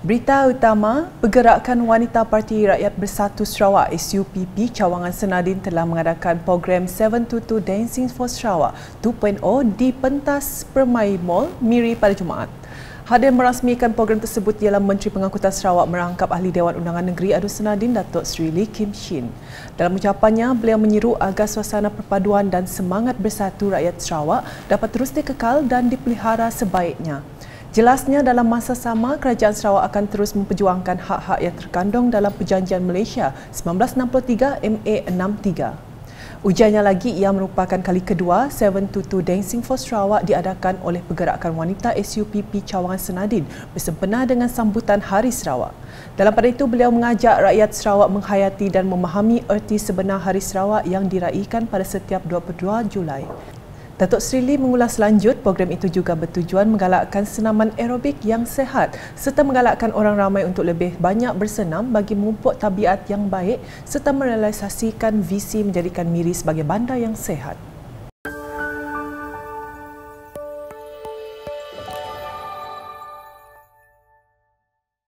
Berita utama, Pergerakan Wanita Parti Rakyat Bersatu Sarawak SUPP Cawangan Senadin telah mengadakan program 722 Dancing for Sarawak 2.0 di Pentas Permai Mall Miri pada Jumaat. Hadir merasmikan program tersebut ialah Menteri Pengangkutan Sarawak merangkap Ahli Dewan Undangan Negeri Adun Senadin Datuk Sri Lee Kim Shin. Dalam ucapannya, beliau menyeru agar suasana perpaduan dan semangat bersatu rakyat Sarawak dapat terus dikekal dan dipelihara sebaiknya. Jelasnya dalam masa sama kerajaan Sarawak akan terus memperjuangkan hak-hak yang terkandung dalam Perjanjian Malaysia 1963 MA63. Ujiannya lagi ia merupakan kali kedua 722 Dancing for Sarawak diadakan oleh Pergerakan Wanita SUPP Cawangan Senadin bersempena dengan sambutan Hari Sarawak. Dalam pada itu beliau mengajak rakyat Sarawak menghayati dan memahami erti sebenar Hari Sarawak yang diraihkan pada setiap 22 Julai. Datuk Sri Lee mengulas lanjut program itu juga bertujuan menggalakkan senaman aerobik yang sehat serta menggalakkan orang ramai untuk lebih banyak bersenam bagi memupuk tabiat yang baik serta merealisasikan visi menjadikan Miri sebagai bandar yang sehat.